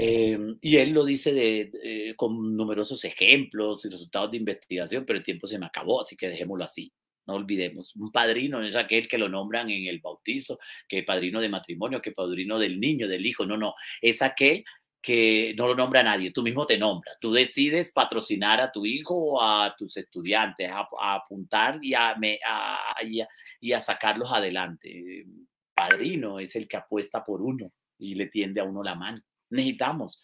Em, y él lo dice eh, con numerosos ejemplos y resultados de investigación, pero el tiempo se me acabó, así que dejémoslo así. No olvidemos, un padrino es aquel que lo nombran en el bautizo, que padrino de matrimonio, que padrino del niño, del hijo. No, no, es aquel que no lo nombra nadie, tú mismo te nombras, tú decides patrocinar a tu hijo o a tus estudiantes, a, apuntar y a, y a, sacarlos adelante. Padrino es el que apuesta por uno y le tiende a uno la mano. Necesitamos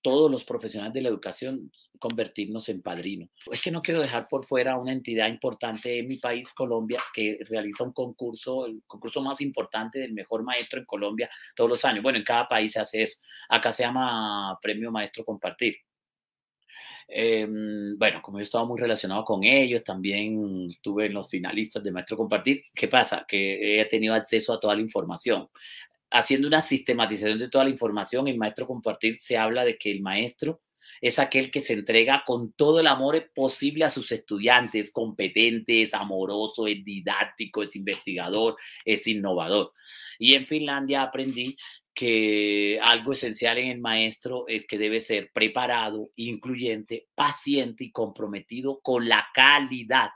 todos los profesionales de la educación convertirnos en padrino. Es que no quiero dejar por fuera una entidad importante en mi país, Colombia, que realiza un concurso, el concurso más importante del mejor maestro en Colombia todos los años. Bueno, en cada país se hace eso. Acá se llama Premio Maestro Compartir. Em, bueno, como yo estaba muy relacionado con ellos, también estuve en los finalistas de Maestro Compartir. ¿Qué pasa? Que he tenido acceso a toda la información haciendo una sistematización de toda la información, el Maestro Compartir se habla de que el maestro es aquel que se entrega con todo el amor posible a sus estudiantes, es competente, es amoroso, es didáctico, es investigador, es innovador. Y en Finlandia aprendí que algo esencial en el maestro es que debe ser preparado, incluyente, paciente y comprometido con la calidad.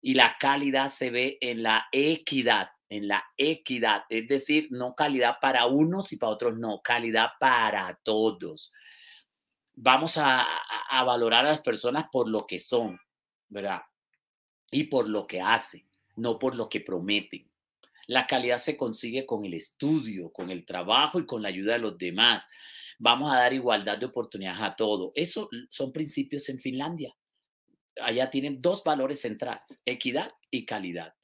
Y la calidad se ve en la equidad, en la equidad, es decir, no calidad para unos y para otros, no, calidad para todos. Vamos a, valorar a las personas por lo que son, ¿verdad? Y por lo que hacen, no por lo que prometen. La calidad se consigue con el estudio, con el trabajo y con la ayuda de los demás. Vamos a dar igualdad de oportunidades a todos. Esos son principios en Finlandia. Allá tienen dos valores centrales, equidad y calidad.